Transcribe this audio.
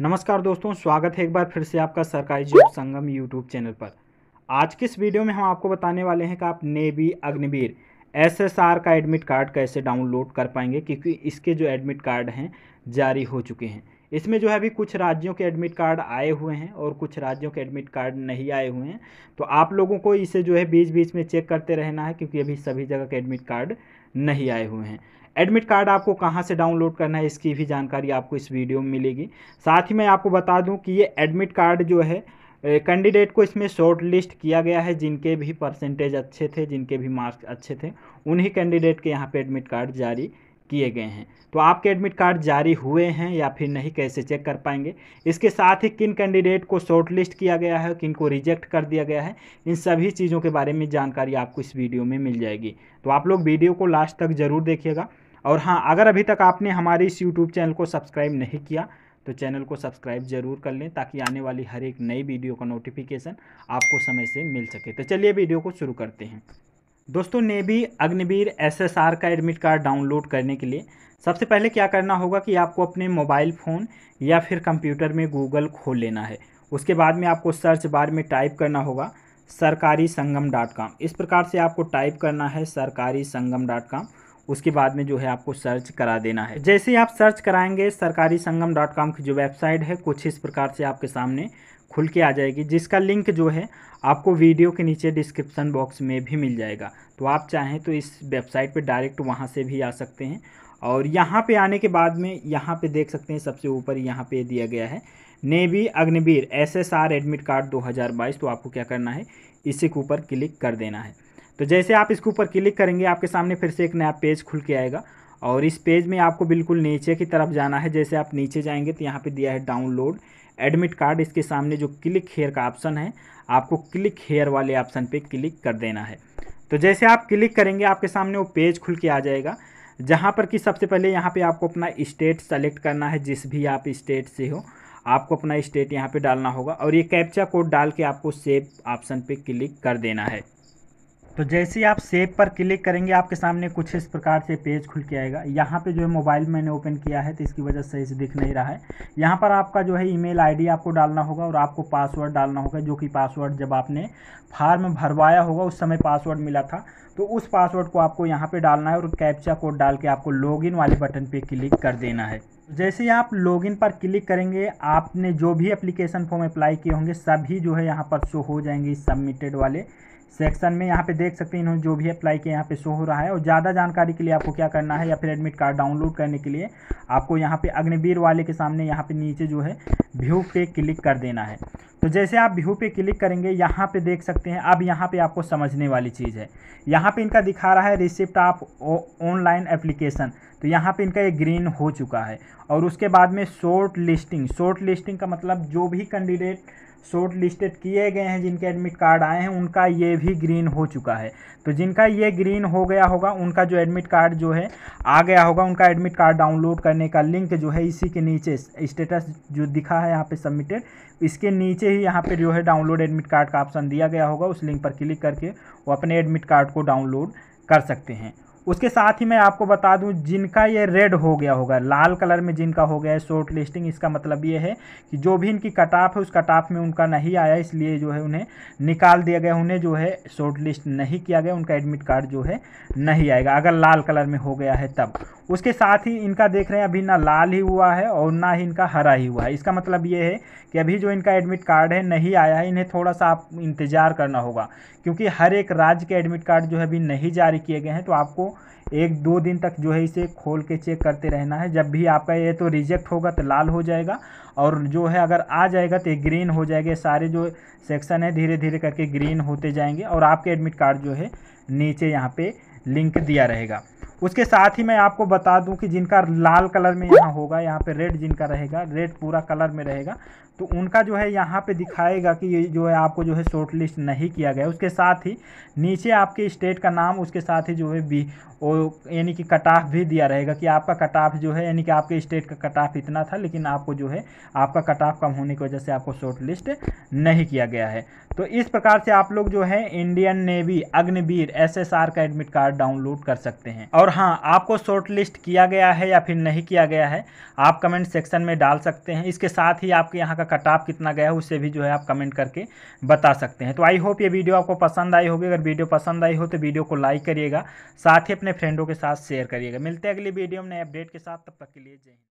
नमस्कार दोस्तों स्वागत है एक बार फिर से आपका सरकारी जीव संगम यूट्यूब चैनल पर आज के इस वीडियो में हम आपको बताने वाले हैं कि आप नेवी अग्निवीर एसएसआर का एडमिट कार्ड कैसे डाउनलोड कर पाएंगे क्योंकि इसके जो एडमिट कार्ड हैं जारी हो चुके हैं इसमें जो है अभी कुछ राज्यों के एडमिट कार्ड आए हुए हैं और कुछ राज्यों के एडमिट कार्ड नहीं आए हुए हैं तो आप लोगों को इसे जो है बीच बीच में चेक करते रहना है क्योंकि अभी सभी जगह के एडमिट कार्ड नहीं आए हुए हैं एडमिट कार्ड आपको कहाँ से डाउनलोड करना है इसकी भी जानकारी आपको इस वीडियो में मिलेगी साथ ही मैं आपको बता दूँ कि ये एडमिट कार्ड जो है कैंडिडेट को इसमें शॉर्ट लिस्ट किया गया है जिनके भी परसेंटेज अच्छे थे जिनके भी मार्क्स अच्छे थे उन्हीं कैंडिडेट के यहाँ पे एडमिट कार्ड जारी किए गए हैं तो आपके एडमिट कार्ड जारी हुए हैं या फिर नहीं कैसे चेक कर पाएंगे इसके साथ ही किन कैंडिडेट को शॉर्ट लिस्ट किया गया है किन को रिजेक्ट कर दिया गया है इन सभी चीज़ों के बारे में जानकारी आपको इस वीडियो में मिल जाएगी तो आप लोग वीडियो को लास्ट तक ज़रूर देखिएगा और हाँ अगर अभी तक आपने हमारे इस यूट्यूब चैनल को सब्सक्राइब नहीं किया तो चैनल को सब्सक्राइब जरूर कर लें ताकि आने वाली हर एक नई वीडियो का नोटिफिकेशन आपको समय से मिल सके तो चलिए वीडियो को शुरू करते हैं दोस्तों नेवी अग्निवीर एसएसआर का एडमिट कार्ड डाउनलोड करने के लिए सबसे पहले क्या करना होगा कि आपको अपने मोबाइल फ़ोन या फिर कंप्यूटर में गूगल खोल लेना है उसके बाद में आपको सर्च बार में टाइप करना होगा सरकारी संगम डॉट कॉम इस प्रकार से आपको टाइप करना है सरकारी संगम डॉट कॉम उसके बाद में जो है आपको सर्च करा देना है जैसे ही आप सर्च कराएंगे सरकारी संगम डॉट कॉम की जो वेबसाइट है कुछ इस प्रकार से आपके सामने खुल के आ जाएगी जिसका लिंक जो है आपको वीडियो के नीचे डिस्क्रिप्शन बॉक्स में भी मिल जाएगा तो आप चाहें तो इस वेबसाइट पर डायरेक्ट वहाँ से भी आ सकते हैं और यहाँ पे आने के बाद में यहाँ पे देख सकते हैं सबसे ऊपर यहाँ पे दिया गया है navy Agniveer SSR admit card 2022 तो आपको क्या करना है इसी के ऊपर क्लिक कर देना है तो जैसे आप इसके ऊपर क्लिक करेंगे आपके सामने फिर से एक नया पेज खुल के आएगा और इस पेज में आपको बिल्कुल नीचे की तरफ जाना है जैसे आप नीचे जाएंगे तो यहाँ पे दिया है डाउनलोड एडमिट कार्ड इसके सामने जो क्लिक हेयर का ऑप्शन है आपको क्लिक हेयर वाले ऑप्शन पे क्लिक कर देना है तो जैसे आप क्लिक करेंगे आपके सामने वो पेज खुल के आ जाएगा जहाँ पर कि सबसे पहले यहाँ पर आपको अपना इस्टेट सेलेक्ट करना है जिस भी आप इस्टेट से हो आपको अपना इस्टेट यहाँ पर डालना होगा और ये कैप्चा कोड डाल के आपको सेव ऑप्शन पर क्लिक कर देना है तो जैसे ही आप सेव पर क्लिक करेंगे आपके सामने कुछ इस प्रकार से पेज खुल के आएगा यहाँ पे जो है मोबाइल मैंने ओपन किया है तो इसकी वजह सही से दिख नहीं रहा है यहाँ पर आपका जो है ईमेल आईडी आपको डालना होगा और आपको पासवर्ड डालना होगा जो कि पासवर्ड जब आपने फार्म भरवाया होगा उस समय पासवर्ड मिला था तो उस पासवर्ड को आपको यहाँ पर डालना है और कैप्चा कोड डाल के आपको इन वाले बटन पर क्लिक कर देना है जैसे ही आप लॉगिन पर क्लिक करेंगे आपने जो भी एप्लीकेशन फॉर्म अप्लाई किए होंगे सभी जो है यहाँ पर शो हो जाएंगे सबमिटेड वाले सेक्शन में यहाँ पे देख सकते हैं इन्होंने जो भी अप्लाई किया यहाँ पे शो हो रहा है और ज़्यादा जानकारी के लिए आपको क्या करना है या फिर एडमिट कार्ड डाउनलोड करने के लिए आपको यहाँ पे अग्निवीर वाले के सामने यहाँ पे नीचे जो है व्यू पे क्लिक कर देना है तो जैसे आप व्यू पे क्लिक करेंगे यहाँ पे देख सकते हैं अब यहाँ पर आपको समझने वाली चीज़ है यहाँ पर इनका दिखा रहा है रिसिप्ट ऑफ ऑनलाइन एप्लीकेशन तो यहाँ पे इनका ये ग्रीन हो चुका है और उसके बाद में शॉर्ट लिस्टिंग शॉर्ट लिस्टिंग का मतलब जो भी कैंडिडेट शॉर्ट लिस्टेड किए गए हैं जिनके एडमिट कार्ड आए हैं उनका ये भी ग्रीन हो चुका है तो जिनका ये ग्रीन हो गया होगा उनका जो एडमिट कार्ड जो है आ गया होगा उनका एडमिट कार्ड डाउनलोड करने का लिंक जो है इसी के नीचे स्टेटस जो दिखा है यहाँ पे सबमिटेड इसके नीचे ही यहाँ पे जो है डाउनलोड एडमिट कार्ड का ऑप्शन दिया गया होगा उस लिंक पर क्लिक करके वो अपने एडमिट कार्ड को डाउनलोड कर सकते हैं उसके साथ ही मैं आपको बता दूं जिनका ये रेड हो गया होगा लाल कलर में जिनका हो गया है शॉर्ट लिस्टिंग इसका मतलब ये है कि जो भी इनकी कट ऑफ है उस कट ऑफ में उनका नहीं आया इसलिए जो है उन्हें निकाल दिया गया उन्हें जो है शॉर्ट लिस्ट नहीं किया गया उनका एडमिट कार्ड जो है नहीं आएगा अगर लाल कलर में हो गया है तब उसके साथ ही इनका देख रहे हैं अभी ना लाल ही हुआ है और ना ही इनका हरा ही हुआ है इसका मतलब ये है कि अभी जो इनका एडमिट कार्ड है नहीं आया है इन्हें थोड़ा सा आप इंतज़ार करना होगा क्योंकि हर एक राज्य के एडमिट कार्ड जो है अभी नहीं जारी किए गए हैं तो आपको एक दो दिन तक जो है इसे खोल के चेक करते रहना है जब भी आपका ये तो रिजेक्ट होगा तो लाल हो जाएगा और जो है अगर आ जाएगा तो ग्रीन हो जाएगा सारे जो सेक्शन है धीरे धीरे करके ग्रीन होते जाएंगे और आपके एडमिट कार्ड जो है नीचे यहाँ पे लिंक दिया रहेगा उसके साथ ही मैं आपको बता दूं कि जिनका लाल कलर में यहाँ होगा यहाँ पे रेड जिनका रहेगा रेड पूरा कलर में रहेगा तो उनका जो है यहाँ पे दिखाएगा कि ये जो है आपको जो है शॉर्ट लिस्ट नहीं किया गया उसके साथ ही नीचे आपके स्टेट का नाम उसके साथ ही जो है बी ओ यानी कि कटाफ भी दिया रहेगा कि आपका कटाफ जो है यानी कि आपके स्टेट का कटाफ इतना था लेकिन आपको जो है आपका कटाफ कम होने की वजह से आपको शॉर्ट लिस्ट नहीं किया गया है तो इस प्रकार से आप लोग जो है इंडियन नेवी अग्निवीर एस का एडमिट कार्ड डाउनलोड कर सकते हैं और और हाँ आपको शॉर्ट लिस्ट किया गया है या फिर नहीं किया गया है आप कमेंट सेक्शन में डाल सकते हैं इसके साथ ही आपके यहाँ का कटाप कितना गया है उससे भी जो है आप कमेंट करके बता सकते हैं तो आई होप ये वीडियो आपको पसंद आई होगी अगर वीडियो पसंद आई हो तो वीडियो को लाइक करिएगा साथ ही अपने फ्रेंडों के साथ शेयर करिएगा मिलते हैं अगली वीडियो में नए अपडेट के साथ तब तक के लिए जय